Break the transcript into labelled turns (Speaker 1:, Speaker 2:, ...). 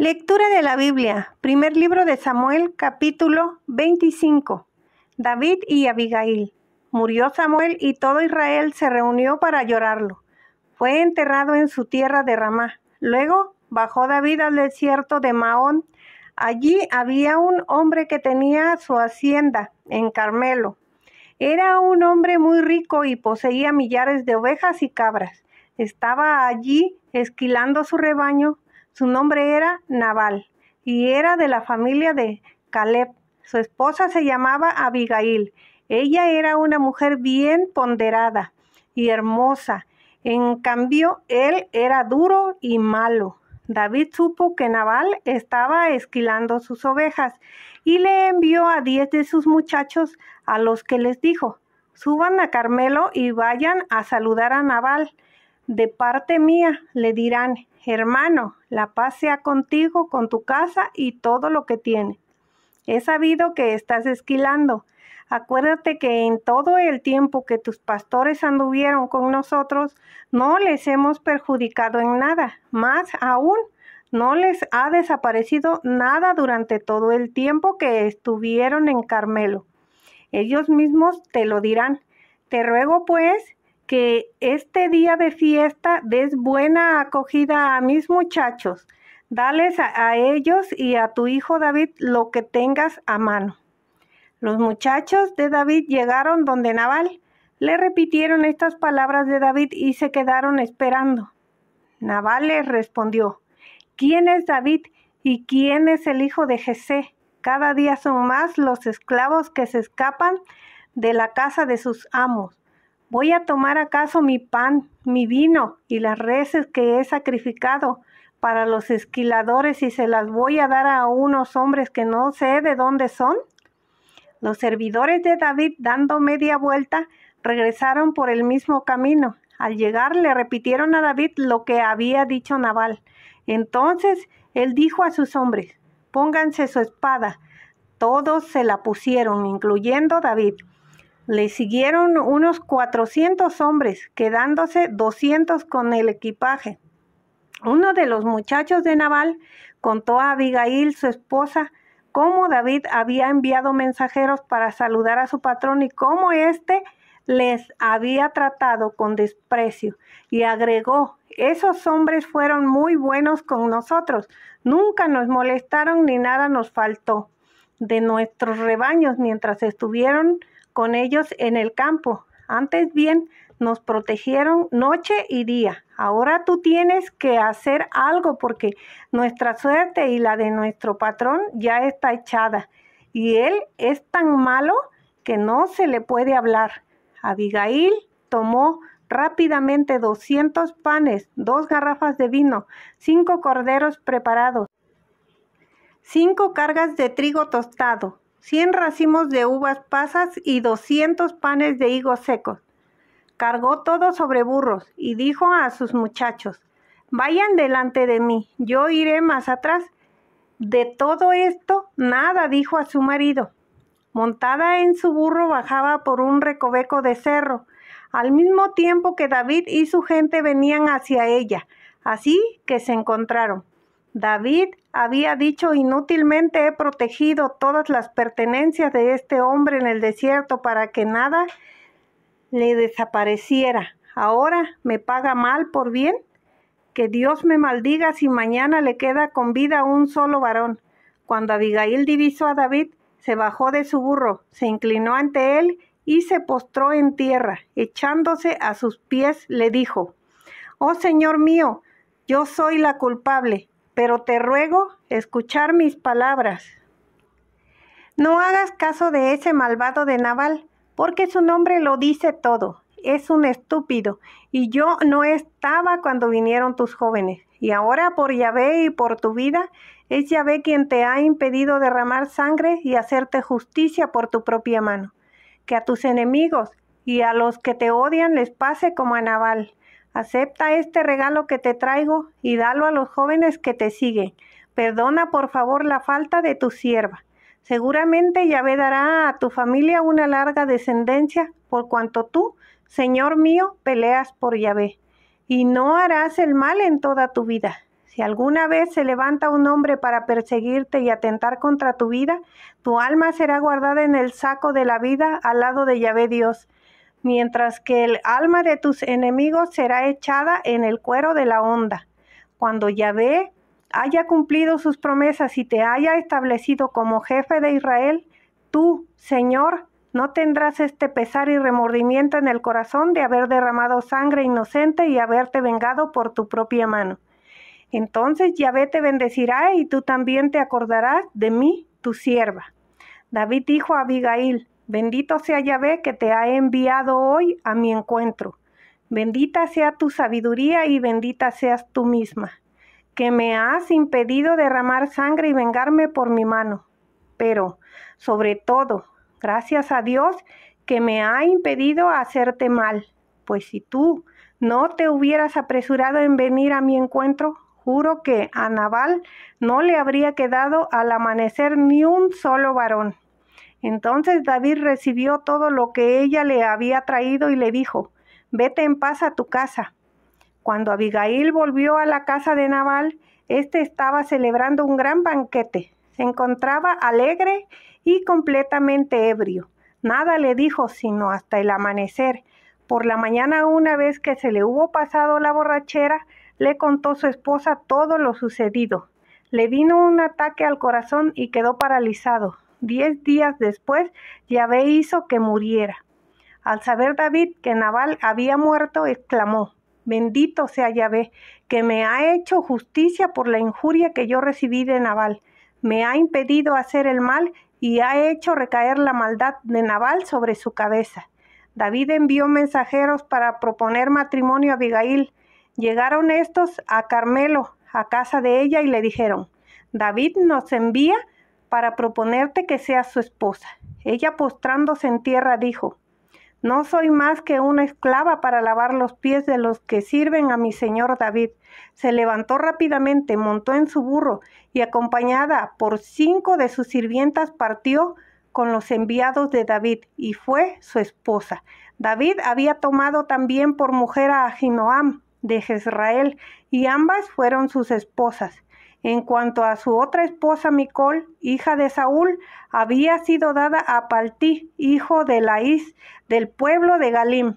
Speaker 1: Lectura de la Biblia, primer libro de Samuel, capítulo 25. David y Abigail. Murió Samuel y todo Israel se reunió para llorarlo. Fue enterrado en su tierra de Ramá. Luego bajó David al desierto de Maón. Allí había un hombre que tenía su hacienda en Carmelo. Era un hombre muy rico y poseía millares de ovejas y cabras. Estaba allí esquilando su rebaño su nombre era Naval y era de la familia de Caleb. Su esposa se llamaba Abigail. Ella era una mujer bien ponderada y hermosa. En cambio, él era duro y malo. David supo que Naval estaba esquilando sus ovejas y le envió a diez de sus muchachos a los que les dijo, suban a Carmelo y vayan a saludar a Naval». De parte mía le dirán, hermano, la paz sea contigo, con tu casa y todo lo que tiene. He sabido que estás esquilando. Acuérdate que en todo el tiempo que tus pastores anduvieron con nosotros, no les hemos perjudicado en nada. Más aún, no les ha desaparecido nada durante todo el tiempo que estuvieron en Carmelo. Ellos mismos te lo dirán. Te ruego pues que este día de fiesta des buena acogida a mis muchachos. Dales a, ellos y a tu hijo David lo que tengas a mano. Los muchachos de David llegaron donde Naval. Le repitieron estas palabras de David y se quedaron esperando. Naval les respondió, ¿quién es David y quién es el hijo de Jesé? Cada día son más los esclavos que se escapan de la casa de sus amos. ¿Voy a tomar acaso mi pan, mi vino y las reses que he sacrificado para los esquiladores y se las voy a dar a unos hombres que no sé de dónde son? Los servidores de David, dando media vuelta, regresaron por el mismo camino. Al llegar le repitieron a David lo que había dicho Naval. Entonces él dijo a sus hombres, pónganse su espada. Todos se la pusieron, incluyendo David. Le siguieron unos 400 hombres, quedándose 200 con el equipaje. Uno de los muchachos de Naval contó a Abigail, su esposa, cómo David había enviado mensajeros para saludar a su patrón y cómo éste les había tratado con desprecio. Y agregó, esos hombres fueron muy buenos con nosotros, nunca nos molestaron ni nada nos faltó de nuestros rebaños mientras estuvieron con ellos en el campo. Antes bien, nos protegieron noche y día. Ahora tú tienes que hacer algo porque nuestra suerte y la de nuestro patrón ya está echada. Y él es tan malo que no se le puede hablar. Abigail tomó rápidamente 200 panes, dos garrafas de vino, cinco corderos preparados, cinco cargas de trigo tostado, 100 racimos de uvas pasas y 200 panes de higos secos. Cargó todo sobre burros y dijo a sus muchachos, Vayan delante de mí, yo iré más atrás. De todo esto, nada dijo a su marido. Montada en su burro bajaba por un recoveco de cerro, al mismo tiempo que David y su gente venían hacia ella, así que se encontraron. David había dicho inútilmente he protegido todas las pertenencias de este hombre en el desierto para que nada le desapareciera. Ahora me paga mal por bien. Que Dios me maldiga si mañana le queda con vida un solo varón. Cuando Abigail divisó a David, se bajó de su burro, se inclinó ante él y se postró en tierra. Echándose a sus pies, le dijo, Oh Señor mío, yo soy la culpable pero te ruego escuchar mis palabras. No hagas caso de ese malvado de Naval, porque su nombre lo dice todo. Es un estúpido, y yo no estaba cuando vinieron tus jóvenes. Y ahora por Yahvé y por tu vida, es Yahvé quien te ha impedido derramar sangre y hacerte justicia por tu propia mano. Que a tus enemigos y a los que te odian les pase como a Naval. Acepta este regalo que te traigo y dalo a los jóvenes que te siguen. Perdona por favor la falta de tu sierva. Seguramente Yahvé dará a tu familia una larga descendencia, por cuanto tú, Señor mío, peleas por Yahvé. Y no harás el mal en toda tu vida. Si alguna vez se levanta un hombre para perseguirte y atentar contra tu vida, tu alma será guardada en el saco de la vida al lado de Yahvé Dios mientras que el alma de tus enemigos será echada en el cuero de la onda. Cuando Yahvé haya cumplido sus promesas y te haya establecido como jefe de Israel, tú, Señor, no tendrás este pesar y remordimiento en el corazón de haber derramado sangre inocente y haberte vengado por tu propia mano. Entonces Yahvé te bendecirá y tú también te acordarás de mí, tu sierva. David dijo a Abigail, Bendito sea Yahvé que te ha enviado hoy a mi encuentro. Bendita sea tu sabiduría y bendita seas tú misma, que me has impedido derramar sangre y vengarme por mi mano. Pero, sobre todo, gracias a Dios que me ha impedido hacerte mal, pues si tú no te hubieras apresurado en venir a mi encuentro, juro que a Naval no le habría quedado al amanecer ni un solo varón. Entonces David recibió todo lo que ella le había traído y le dijo, vete en paz a tu casa. Cuando Abigail volvió a la casa de Naval, éste estaba celebrando un gran banquete. Se encontraba alegre y completamente ebrio. Nada le dijo sino hasta el amanecer. Por la mañana, una vez que se le hubo pasado la borrachera, le contó su esposa todo lo sucedido. Le vino un ataque al corazón y quedó paralizado. Diez días después, Yahvé hizo que muriera. Al saber David que Nabal había muerto, exclamó, Bendito sea Yahvé, que me ha hecho justicia por la injuria que yo recibí de Nabal. Me ha impedido hacer el mal y ha hecho recaer la maldad de Nabal sobre su cabeza. David envió mensajeros para proponer matrimonio a Abigail. Llegaron estos a Carmelo, a casa de ella, y le dijeron, David nos envía para proponerte que seas su esposa. Ella postrándose en tierra dijo, No soy más que una esclava para lavar los pies de los que sirven a mi señor David. Se levantó rápidamente, montó en su burro y acompañada por cinco de sus sirvientas partió con los enviados de David y fue su esposa. David había tomado también por mujer a jinoam de Jezreel y ambas fueron sus esposas. En cuanto a su otra esposa Micol, hija de Saúl, había sido dada a Paltí, hijo de Laís, del pueblo de Galim.